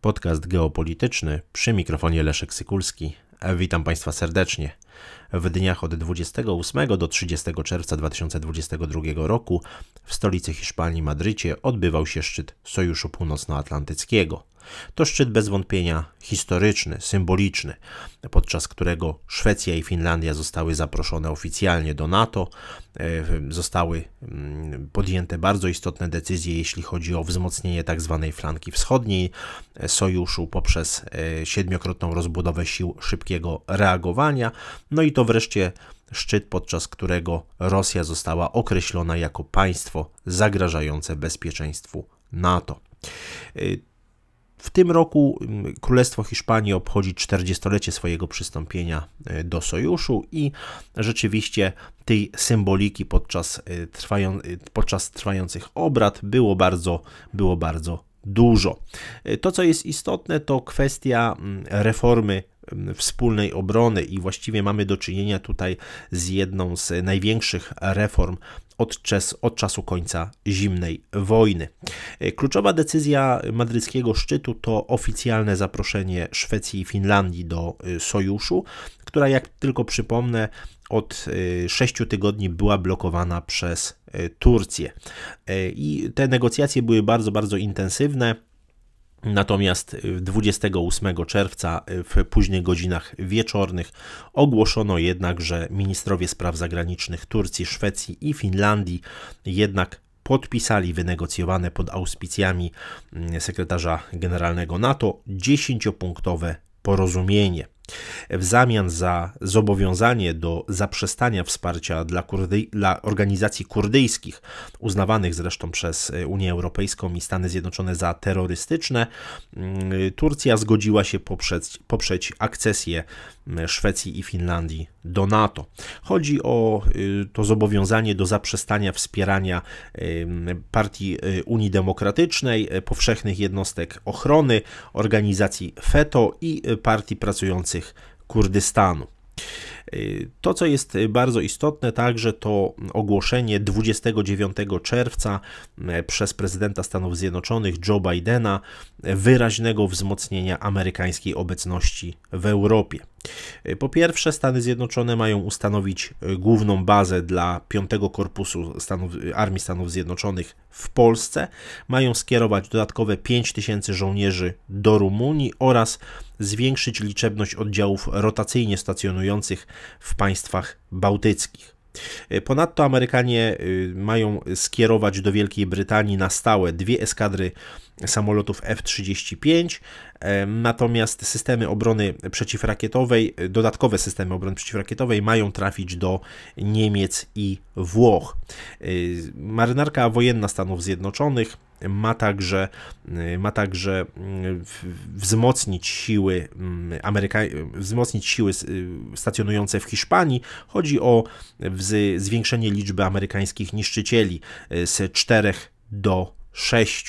Podcast geopolityczny przy mikrofonie Leszek Sykulski. Witam Państwa serdecznie. W dniach od 28 do 30 czerwca 2022 roku w stolicy Hiszpanii Madrycie odbywał się szczyt Sojuszu Północnoatlantyckiego. To szczyt bez wątpienia historyczny, symboliczny, podczas którego Szwecja i Finlandia zostały zaproszone oficjalnie do NATO. E, zostały mm, podjęte bardzo istotne decyzje, jeśli chodzi o wzmocnienie tzw. Tak flanki wschodniej e, sojuszu poprzez e, siedmiokrotną rozbudowę sił szybkiego reagowania. No i to wreszcie szczyt, podczas którego Rosja została określona jako państwo zagrażające bezpieczeństwu NATO. W tym roku mm, Królestwo Hiszpanii obchodzi 40-lecie swojego przystąpienia e, do sojuszu i rzeczywiście tej symboliki podczas, e, trwają, e, podczas trwających obrad było bardzo, było bardzo dużo. To, co jest istotne, to kwestia mm, reformy wspólnej obrony i właściwie mamy do czynienia tutaj z jedną z największych reform od, czas, od czasu końca zimnej wojny. E, kluczowa decyzja madryckiego szczytu to oficjalne zaproszenie Szwecji i Finlandii do e, sojuszu, która, jak tylko przypomnę, od e, sześciu tygodni była blokowana przez Turcję. I te negocjacje były bardzo, bardzo intensywne. Natomiast 28 y, czerwca y, w późnych godzinach wieczornych ogłoszono jednak, że ministrowie spraw zagranicznych Turcji, Szwecji i Finlandii jednak podpisali wynegocjowane pod auspicjami mm, sekretarza generalnego NATO dziesięciopunktowe porozumienie. W zamian za zobowiązanie do zaprzestania wsparcia dla, Kurdy, dla organizacji kurdyjskich, uznawanych zresztą przez e, Unię Europejską i Stany Zjednoczone za terrorystyczne, mm, Turcja zgodziła się poprzeć, poprzeć akcesję Szwecji i Finlandii do NATO. Chodzi o y, to zobowiązanie do zaprzestania wspierania partii y, Unii Demokratycznej, e, powszechnych jednostek ochrony, organizacji FETO i y, partii pracujących Kurdystanu. Y, to, co jest y, bardzo istotne także, to ogłoszenie 29 czerwca y, przez prezydenta Stanów Zjednoczonych Joe Bidena wyraźnego wzmocnienia amerykańskiej obecności w Europie. Po pierwsze, Stany Zjednoczone mają ustanowić e, główną bazę dla piątego Korpusu Stanów, Armii Stanów Zjednoczonych w Polsce, mają skierować dodatkowe 5 tysięcy żołnierzy do Rumunii oraz zwiększyć liczebność oddziałów rotacyjnie stacjonujących w państwach bałtyckich. E, Ponadto Amerykanie e, mają skierować do Wielkiej Brytanii na stałe dwie eskadry samolotów F-35, Natomiast systemy obrony przeciwrakietowej, dodatkowe systemy obrony przeciwrakietowej mają trafić do Niemiec i Włoch. Y, marynarka wojenna Stanów Zjednoczonych ma także, y, ma także mm, wzmocnić siły mm, Ameryka, wzmocnić siły y, stacjonujące w Hiszpanii. Chodzi o zwiększenie liczby amerykańskich niszczycieli z czterech do 6.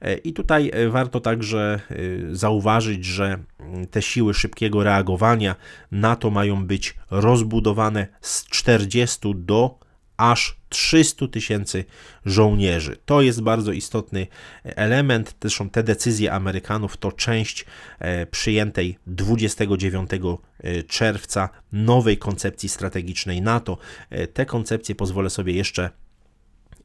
E, I tutaj e, warto także e, zauważyć, że te siły szybkiego reagowania na to mają być rozbudowane z 40 do aż 300 tysięcy żołnierzy. To jest bardzo istotny element. Zresztą te decyzje Amerykanów to część przyjętej 29 czerwca nowej koncepcji strategicznej NATO. Te koncepcje pozwolę sobie jeszcze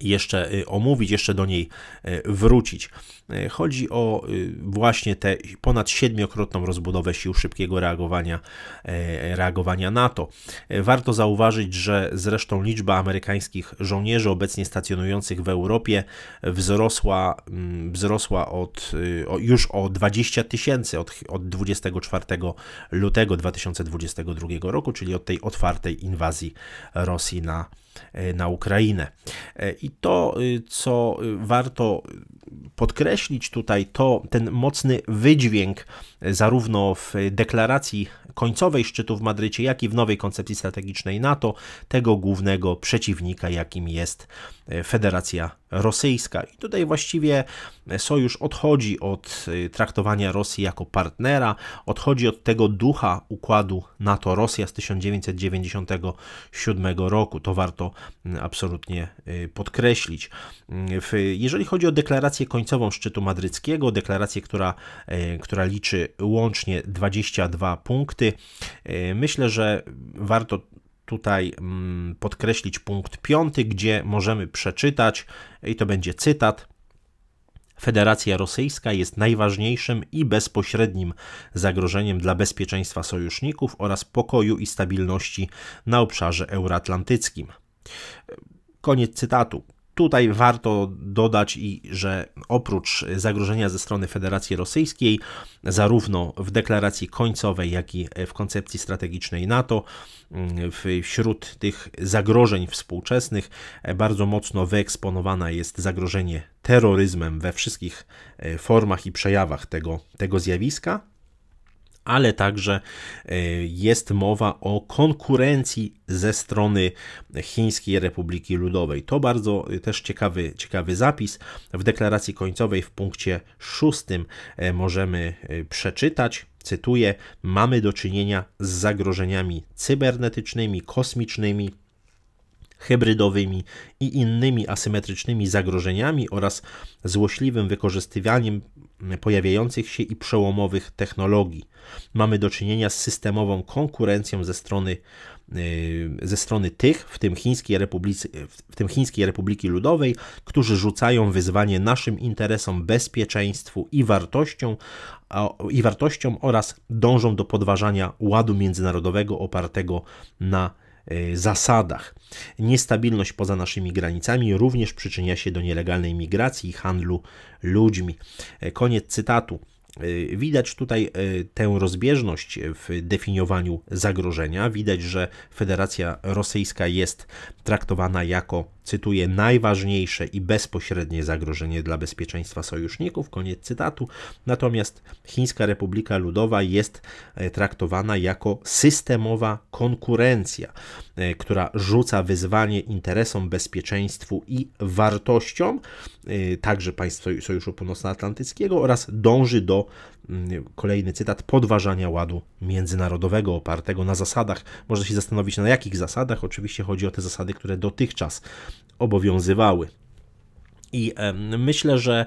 jeszcze y, omówić, jeszcze do niej y, wrócić. Y, chodzi o właśnie tę ponad siedmiokrotną rozbudowę sił szybkiego reagowania, reagowania NATO. Warto zauważyć, że zresztą liczba amerykańskich żołnierzy obecnie stacjonujących w Europie wzrosła, mm, wzrosła od, już o 20 tysięcy od, od 24 lutego 2022 roku, czyli od tej otwartej inwazji Rosji na Rosję. E, na Ukrainę. E, I to, y, co y, warto podkreślić tutaj, to ten mocny wydźwięk e, zarówno w deklaracji końcowej szczytu w Madrycie, jak i w nowej koncepcji strategicznej NATO, tego głównego przeciwnika, jakim jest Federacja rosyjska. I tutaj właściwie sojusz odchodzi od y, traktowania Rosji jako partnera, odchodzi od tego ducha układu NATO-Rosja z 1997 roku. To warto mm, absolutnie y, podkreślić. Mm, jeżeli chodzi o deklarację końcową szczytu madryckiego, deklarację, która, y, która liczy łącznie 22 punkty, myślę, że warto tutaj mm, podkreślić punkt piąty, gdzie możemy przeczytać, i to będzie cytat. Federacja Rosyjska jest najważniejszym i bezpośrednim zagrożeniem dla bezpieczeństwa sojuszników oraz pokoju i stabilności na obszarze euroatlantyckim. Koniec cytatu. Tutaj warto dodać i że oprócz zagrożenia ze strony Federacji Rosyjskiej, zarówno w deklaracji końcowej, jak i w koncepcji strategicznej NATO, wśród tych zagrożeń współczesnych bardzo mocno wyeksponowane jest zagrożenie terroryzmem we wszystkich e, formach i przejawach tego, tego zjawiska ale także e, jest mowa o konkurencji ze strony Chińskiej Republiki Ludowej. To bardzo e, też ciekawy, ciekawy zapis. W deklaracji końcowej w punkcie szóstym e, możemy przeczytać, cytuję, mamy do czynienia z zagrożeniami cybernetycznymi, kosmicznymi, hybrydowymi i innymi asymetrycznymi zagrożeniami oraz złośliwym wykorzystywaniem pojawiających się i przełomowych technologii. Mamy do czynienia z systemową konkurencją ze strony, y, ze strony tych, w tym, Chińskiej Republiki, w tym Chińskiej Republiki Ludowej, którzy rzucają wyzwanie naszym interesom, bezpieczeństwu i wartościom, i wartościom oraz dążą do podważania ładu międzynarodowego opartego na E, zasadach. Niestabilność poza naszymi granicami również przyczynia się do nielegalnej migracji i handlu ludźmi. E, koniec cytatu. E, widać tutaj tę rozbieżność w definiowaniu zagrożenia. Widać, że Federacja Rosyjska jest traktowana jako cytuję, najważniejsze i bezpośrednie zagrożenie dla bezpieczeństwa sojuszników, koniec cytatu. Natomiast Chińska Republika Ludowa jest e, traktowana jako systemowa konkurencja, e, która rzuca wyzwanie interesom, bezpieczeństwu i wartościom, e, także państw Sojuszu Północnoatlantyckiego oraz dąży do Mm, kolejny cytat, podważania ładu międzynarodowego opartego na zasadach. Można się zastanowić, na jakich zasadach. Oczywiście chodzi o te zasady, które dotychczas obowiązywały. I myślę, że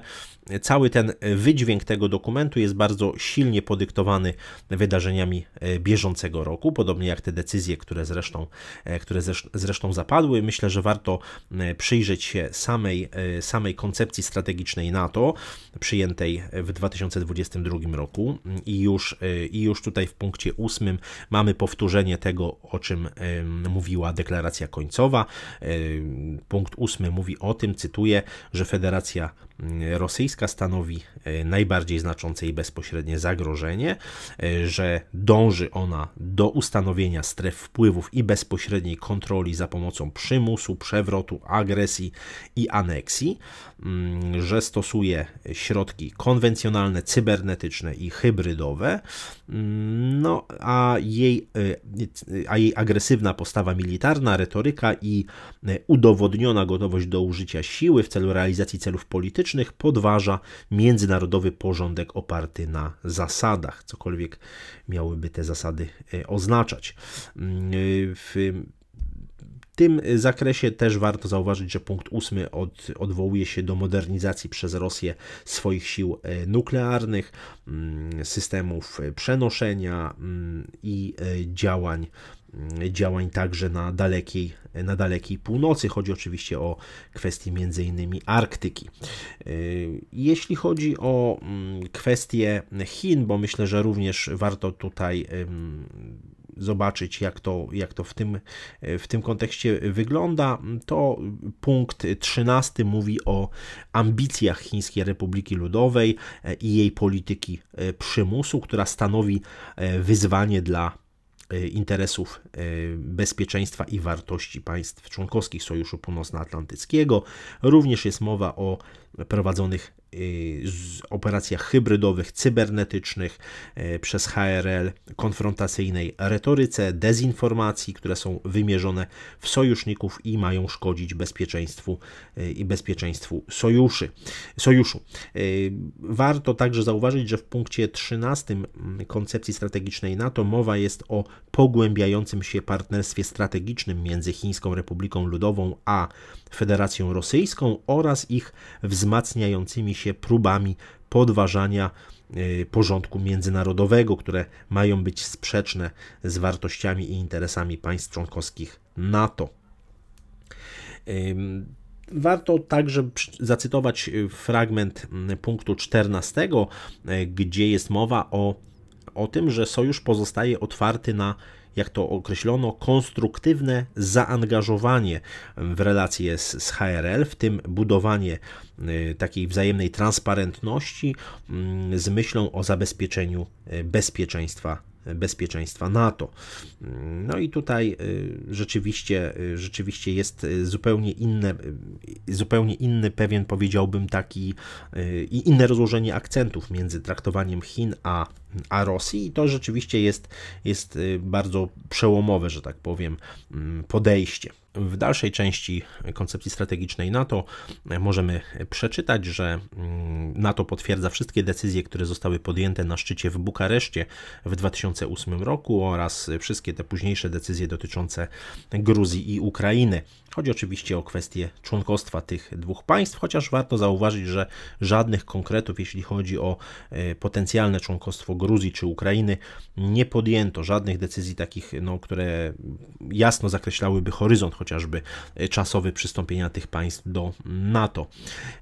cały ten e, wydźwięk tego dokumentu jest bardzo silnie podyktowany wydarzeniami e, bieżącego roku, podobnie jak te decyzje, które zresztą, e, które zresztą zapadły. Myślę, że warto przyjrzeć się samej, samej koncepcji strategicznej NATO przyjętej w 2022 roku i już, i już tutaj w punkcie ósmym mamy powtórzenie tego, o czym mówiła deklaracja końcowa. Punkt ósmy mówi o tym, cytuję, że Federacja rosyjska stanowi e, najbardziej znaczące i bezpośrednie zagrożenie, e, że dąży ona do ustanowienia stref wpływów i bezpośredniej kontroli za pomocą przymusu, przewrotu, agresji i aneksji, mm, że stosuje środki konwencjonalne, cybernetyczne i hybrydowe, mm, no a jej, e, a jej agresywna postawa militarna, retoryka i udowodniona gotowość do użycia siły w celu realizacji celów politycznych politycznych podważa międzynarodowy porządek oparty na zasadach, cokolwiek miałyby te zasady e, oznaczać. Mm, y, tym zakresie też warto zauważyć, że punkt ósmy od, odwołuje się do modernizacji przez Rosję swoich sił e, nuklearnych, mm, systemów e, przenoszenia mm, i e, działań mm, działań także na dalekiej, na dalekiej północy. Chodzi oczywiście o kwestie między innymi Arktyki. Jeśli chodzi o kwestie Chin, bo myślę, że również warto tutaj zobaczyć, jak to, jak to w, tym, w tym kontekście wygląda, to punkt 13 mówi o ambicjach Chińskiej Republiki Ludowej i jej polityki e, przymusu, która stanowi e, wyzwanie dla e, interesów bezpieczeństwa i wartości państw członkowskich Sojuszu Północnoatlantyckiego. Również jest mowa o prowadzonych Y, operacjach hybrydowych, cybernetycznych, y, przez HRL, konfrontacyjnej retoryce, dezinformacji, które są wymierzone w sojuszników i mają szkodzić bezpieczeństwu y, i bezpieczeństwu sojuszy, sojuszu. Warto także zauważyć, że w punkcie 13 mm, koncepcji strategicznej NATO mowa jest o pogłębiającym się partnerstwie strategicznym między Chińską Republiką Ludową a Federacją Rosyjską oraz ich wzmacniającymi się próbami podważania e, porządku międzynarodowego, które mają być sprzeczne z wartościami i interesami państw członkowskich NATO. Warto także zacytować e, fragment punktu 14, e, gdzie jest mowa o, o tym, że sojusz pozostaje otwarty na jak to określono, konstruktywne zaangażowanie w relacje z, z HRL, w tym budowanie y, takiej wzajemnej transparentności mm, z myślą o zabezpieczeniu y, bezpieczeństwa bezpieczeństwa NATO. No i tutaj y, rzeczywiście, y, rzeczywiście jest y, zupełnie inne, zupełnie inny pewien powiedziałbym taki i inne rozłożenie akcentów między traktowaniem Chin a, a Rosji i to rzeczywiście jest, jest bardzo przełomowe, że tak powiem, mm, podejście. W dalszej części koncepcji strategicznej NATO możemy przeczytać, że mm, NATO potwierdza wszystkie decyzje, które zostały podjęte na szczycie w Bukareszcie w 2008 roku oraz wszystkie te późniejsze decyzje dotyczące Gruzji i Ukrainy. Chodzi oczywiście o kwestię członkostwa tych dwóch państw, chociaż warto zauważyć, że żadnych konkretów, jeśli chodzi o e, potencjalne członkostwo Gruzji czy Ukrainy, nie podjęto żadnych decyzji takich, no, które jasno zakreślałyby horyzont chociażby e, czasowy przystąpienia tych państw do NATO.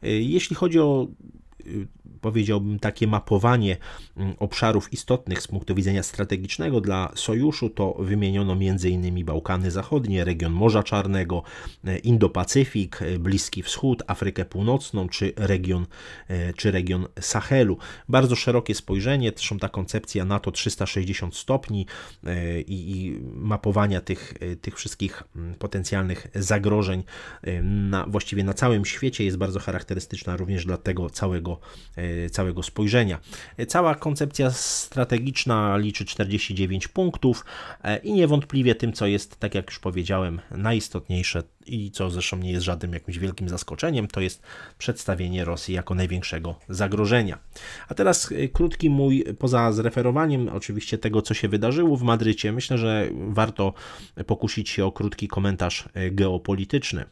E, jeśli chodzi o powiedziałbym, takie mapowanie mm, obszarów istotnych z punktu widzenia strategicznego dla sojuszu, to wymieniono m.in. Bałkany Zachodnie, region Morza Czarnego, e, Indo-Pacyfik, e, Bliski Wschód, Afrykę Północną czy region, e, czy region Sahelu. Bardzo szerokie spojrzenie, zresztą ta koncepcja NATO 360 stopni i, i mapowania tych, tych wszystkich mm, potencjalnych zagrożeń na, właściwie na całym świecie jest bardzo charakterystyczna również dla tego całego całego spojrzenia. Cała koncepcja strategiczna liczy 49 punktów e, i niewątpliwie tym, co jest, tak jak już powiedziałem, najistotniejsze i co zresztą nie jest żadnym jakimś wielkim zaskoczeniem, to jest przedstawienie Rosji jako największego zagrożenia. A teraz e, krótki mój, poza zreferowaniem oczywiście tego, co się wydarzyło w Madrycie, myślę, że warto pokusić się o krótki komentarz e, geopolityczny.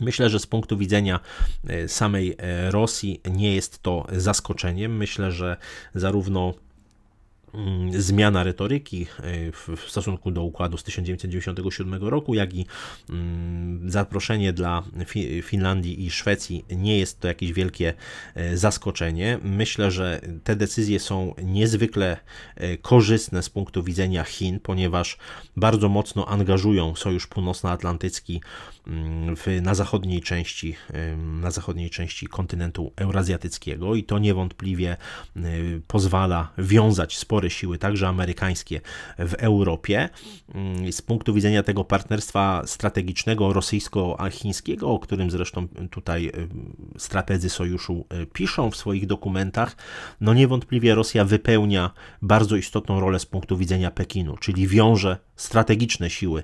Myślę, że z punktu widzenia e, samej e, Rosji nie jest to zaskoczeniem. Myślę, że zarówno mm, zmiana retoryki e, w stosunku do układu z 1997 roku, jak i mm, zaproszenie dla Finlandii i Szwecji nie jest to jakieś wielkie zaskoczenie. Myślę, że te decyzje są niezwykle korzystne z punktu widzenia Chin, ponieważ bardzo mocno angażują Sojusz Północnoatlantycki w, na, zachodniej części, na zachodniej części kontynentu eurazjatyckiego i to niewątpliwie e, pozwala wiązać spore siły, także amerykańskie, w Europie. Mm, z punktu widzenia tego partnerstwa strategicznego rosyjsko-chińskiego, o którym zresztą tutaj strategzy sojuszu e, piszą w swoich dokumentach, no niewątpliwie Rosja wypełnia bardzo istotną rolę z punktu widzenia Pekinu, czyli wiąże strategiczne siły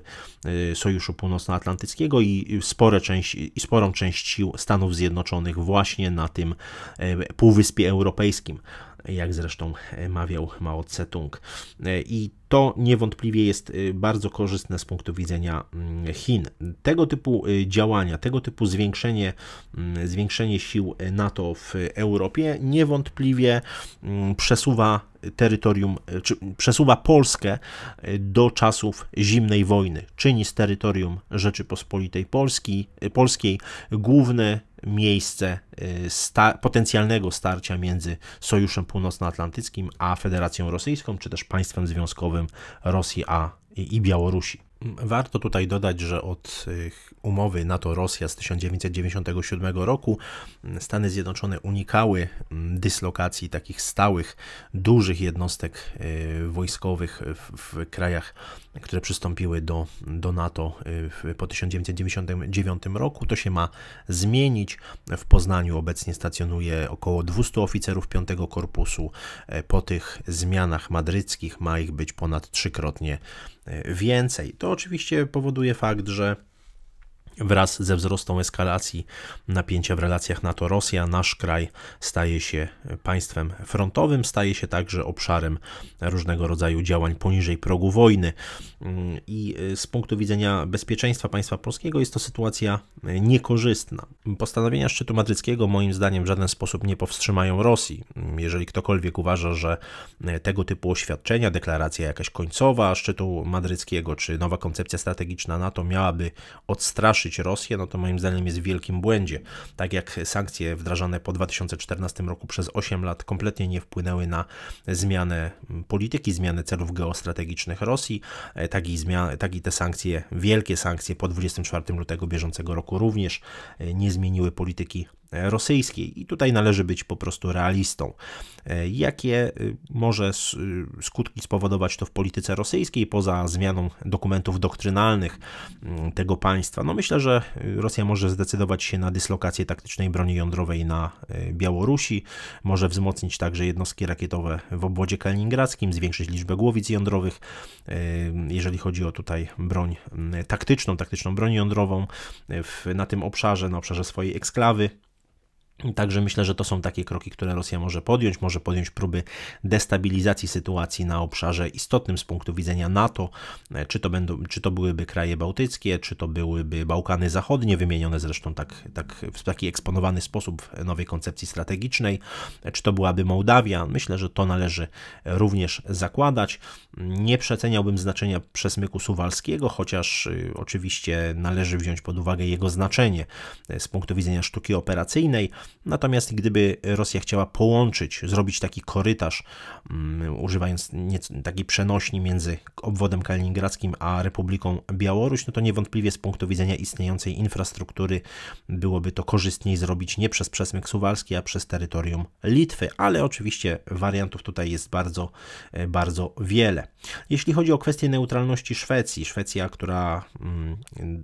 e, Sojuszu Północnoatlantyckiego i i, spore część, i sporą część sił Stanów Zjednoczonych właśnie na tym e, Półwyspie Europejskim jak zresztą e, mawiał Mao Tse-tung. E, I to niewątpliwie jest e, bardzo korzystne z punktu widzenia mm, Chin. Tego typu działania, tego typu zwiększenie, mm, zwiększenie sił NATO w Europie niewątpliwie mm, przesuwa terytorium, czy przesuwa Polskę do czasów zimnej wojny. Czyni z terytorium Rzeczypospolitej Polski, Polskiej główny miejsce y, sta potencjalnego starcia między Sojuszem Północnoatlantyckim a Federacją Rosyjską, czy też państwem związkowym Rosji a, i Białorusi. Warto tutaj dodać, że od y, umowy NATO-Rosja z 1997 roku mm, Stany Zjednoczone unikały mm, dyslokacji takich stałych, dużych jednostek y, wojskowych w, krajach, które przystąpiły do, do NATO y, po 1999 roku. To się ma zmienić. W Poznaniu obecnie stacjonuje około 200 oficerów V Korpusu. E, po tych zmianach madryckich ma ich być ponad trzykrotnie e, więcej. To oczywiście powoduje fakt, że Wraz ze wzrostem eskalacji napięcia w relacjach NATO-Rosja, nasz kraj staje się państwem frontowym, staje się także obszarem różnego rodzaju działań poniżej progu wojny. I z punktu widzenia bezpieczeństwa państwa polskiego jest to sytuacja niekorzystna. Postanowienia szczytu madryckiego, moim zdaniem, w żaden sposób nie powstrzymają Rosji. Jeżeli ktokolwiek uważa, że tego typu oświadczenia, deklaracja jakaś końcowa szczytu madryckiego czy nowa koncepcja strategiczna NATO miałaby odstraszyć, straszyć Rosję, no to moim zdaniem jest w wielkim błędzie. Tak jak sankcje wdrażane po 2014 roku przez 8 lat kompletnie nie wpłynęły na zmianę polityki, zmianę celów geostrategicznych Rosji, e, tak i, zmian, tak i te sankcje, wielkie sankcje po 24 lutego bieżącego roku również e, nie zmieniły polityki E, rosyjskiej. I tutaj należy być po prostu realistą. E, jakie e, może skutki spowodować to w polityce rosyjskiej poza zmianą dokumentów doktrynalnych mm, tego państwa? No myślę, że Rosja może zdecydować się na dyslokację taktycznej broni jądrowej na Białorusi, może wzmocnić także jednostki rakietowe w obwodzie kaliningradzkim, zwiększyć liczbę głowic jądrowych, jeżeli chodzi o tutaj broń mm, taktyczną, taktyczną broń jądrową w, na tym obszarze, na obszarze swojej eksklawy. Także myślę, że to są takie kroki, które Rosja może podjąć. Może podjąć próby destabilizacji sytuacji na obszarze istotnym z punktu widzenia NATO. E, czy to, będą, czy to byłyby kraje bałtyckie, czy to byłyby Bałkany Zachodnie, wymienione zresztą tak, tak, w taki eksponowany sposób w nowej koncepcji strategicznej, e, czy to byłaby Mołdawia. Myślę, że to należy również zakładać. Nie przeceniałbym znaczenia przesmyku suwalskiego, chociaż y, oczywiście należy wziąć pod uwagę jego znaczenie e, z punktu widzenia sztuki operacyjnej. Natomiast gdyby Rosja chciała połączyć, zrobić taki korytarz, mm, używając takiej przenośni między obwodem kaliningradzkim a Republiką Białoruś, no to niewątpliwie z punktu widzenia istniejącej infrastruktury byłoby to korzystniej zrobić nie przez przesmyk suwalski, a przez terytorium Litwy, ale oczywiście wariantów tutaj jest bardzo, e, bardzo wiele. Jeśli chodzi o kwestię neutralności Szwecji, Szwecja, która mm,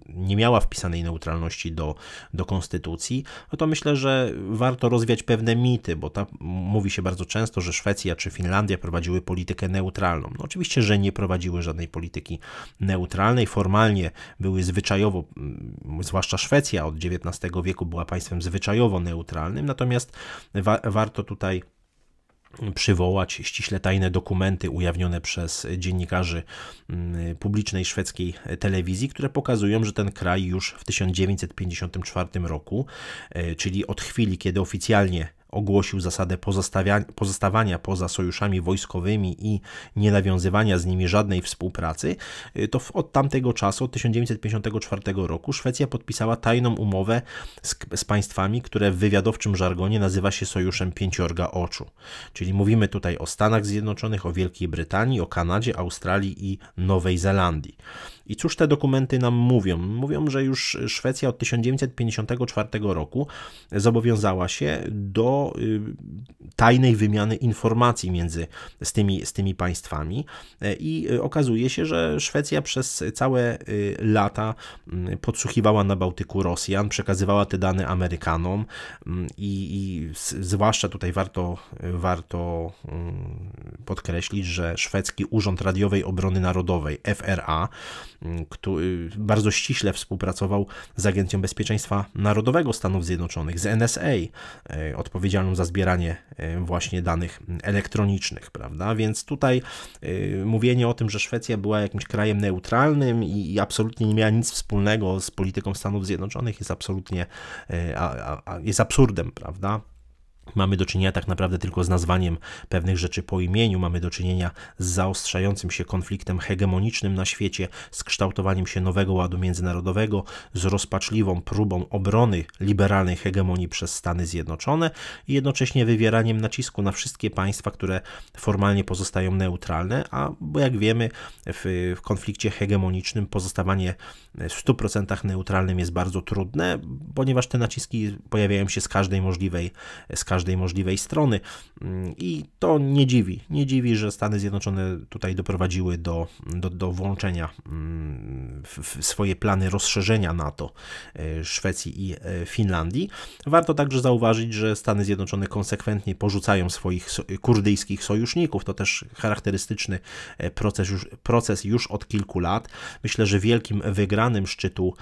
nie miała wpisanej neutralności do, do konstytucji, no to myślę, że warto rozwiać pewne mity, bo ta, mówi się bardzo często, że Szwecja czy Finlandia prowadziły politykę neutralną. No oczywiście, że nie prowadziły żadnej polityki neutralnej. Formalnie były zwyczajowo, mm, zwłaszcza Szwecja od XIX wieku była państwem zwyczajowo neutralnym, natomiast wa warto tutaj przywołać ściśle tajne dokumenty ujawnione przez dziennikarzy mm, publicznej szwedzkiej telewizji, które pokazują, że ten kraj już w 1954 roku, e, czyli od chwili, kiedy oficjalnie ogłosił zasadę pozostawania poza sojuszami wojskowymi i nie nawiązywania z nimi żadnej współpracy, y, to od tamtego czasu, od 1954 roku, Szwecja podpisała tajną umowę z, z państwami, które w wywiadowczym żargonie nazywa się Sojuszem Pięciorga Oczu. Czyli mówimy tutaj o Stanach Zjednoczonych, o Wielkiej Brytanii, o Kanadzie, Australii i Nowej Zelandii. I cóż te dokumenty nam mówią? Mówią, że już Szwecja od 1954 roku zobowiązała się do Y, tajnej wymiany informacji między z tymi, z tymi państwami e, i y, okazuje się, że Szwecja przez całe y, lata mm, podsłuchiwała na Bałtyku Rosjan, przekazywała te dane Amerykanom mm, i, i zwłaszcza tutaj warto, warto mm, podkreślić, że szwedzki Urząd Radiowej Obrony Narodowej, FRA, który bardzo ściśle współpracował z Agencją Bezpieczeństwa Narodowego Stanów Zjednoczonych, z NSA, e, odpowiedzialnością odpowiedzialną za zbieranie e, właśnie danych elektronicznych, prawda? Więc tutaj e, mówienie o tym, że Szwecja była jakimś krajem neutralnym i absolutnie nie miała nic wspólnego z polityką Stanów Zjednoczonych jest absolutnie e, jest absurdem, prawda? Mamy do czynienia tak naprawdę tylko z nazwaniem pewnych rzeczy po imieniu, mamy do czynienia z zaostrzającym się konfliktem hegemonicznym na świecie, z kształtowaniem się nowego ładu międzynarodowego, z rozpaczliwą próbą obrony liberalnej hegemonii przez Stany Zjednoczone i jednocześnie wywieraniem nacisku na wszystkie państwa, które formalnie pozostają neutralne, a bo jak wiemy, w, w konflikcie hegemonicznym pozostawanie w 100% neutralnym jest bardzo trudne, ponieważ te naciski pojawiają się z każdej możliwej, z każdej każdej możliwej strony mm, i to nie dziwi. Nie dziwi, że Stany Zjednoczone tutaj doprowadziły do, do, do włączenia mm, w swoje plany rozszerzenia NATO e, Szwecji i e, Finlandii. Warto także zauważyć, że Stany Zjednoczone konsekwentnie porzucają swoich kurdyjskich sojuszników. To też charakterystyczny e, proces już, proces już od kilku lat. Myślę, że wielkim wygranym szczytu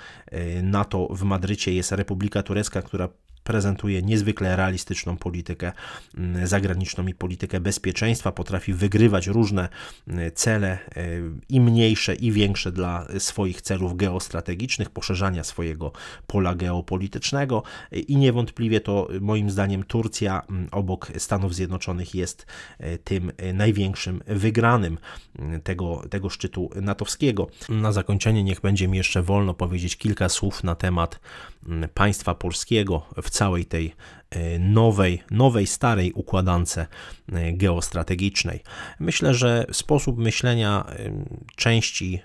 NATO w Madrycie jest Republika Turecka, która prezentuje niezwykle realistyczną politykę mm, zagraniczną i politykę bezpieczeństwa, potrafi wygrywać różne mm, cele y, i mniejsze i większe dla swoich celów geostrategicznych, poszerzania swojego pola geopolitycznego y, i niewątpliwie to y, moim zdaniem Turcja mm, obok Stanów Zjednoczonych jest tym największym wygranym tego, tego szczytu natowskiego. Na zakończenie niech będzie mi jeszcze wolno powiedzieć kilka słów na temat państwa polskiego w całej tej e, nowej, nowej, starej układance e, geostrategicznej. Myślę, że sposób myślenia części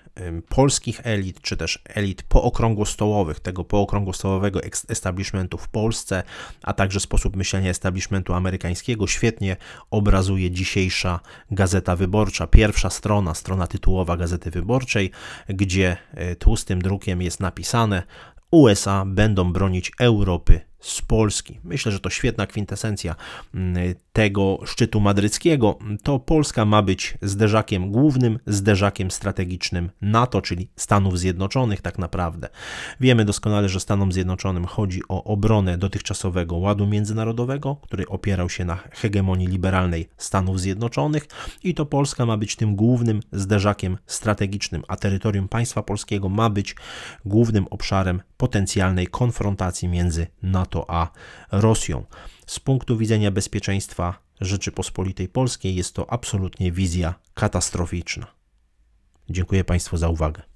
polskich elit, czy też elit pookrągłostołowych, tego pookrągłostołowego establishmentu w Polsce, a także sposób myślenia establishmentu amerykańskiego świetnie obrazuje dzisiejsza Gazeta Wyborcza, pierwsza strona, strona tytułowa Gazety Wyborczej, gdzie e, tłustym drukiem jest napisane USA będą bronić Europy z Polski. Myślę, że to świetna kwintesencja mm, tego szczytu madryckiego. To Polska ma być zderzakiem głównym, zderzakiem strategicznym NATO, czyli Stanów Zjednoczonych tak naprawdę. Wiemy doskonale, że Stanom Zjednoczonym chodzi o obronę dotychczasowego ładu międzynarodowego, który opierał się na hegemonii liberalnej Stanów Zjednoczonych i to Polska ma być tym głównym zderzakiem strategicznym, a terytorium państwa polskiego ma być głównym obszarem potencjalnej konfrontacji między NATO NATO a Rosją. Z punktu widzenia bezpieczeństwa Rzeczypospolitej Polskiej jest to absolutnie wizja katastroficzna. Dziękuję Państwu za uwagę.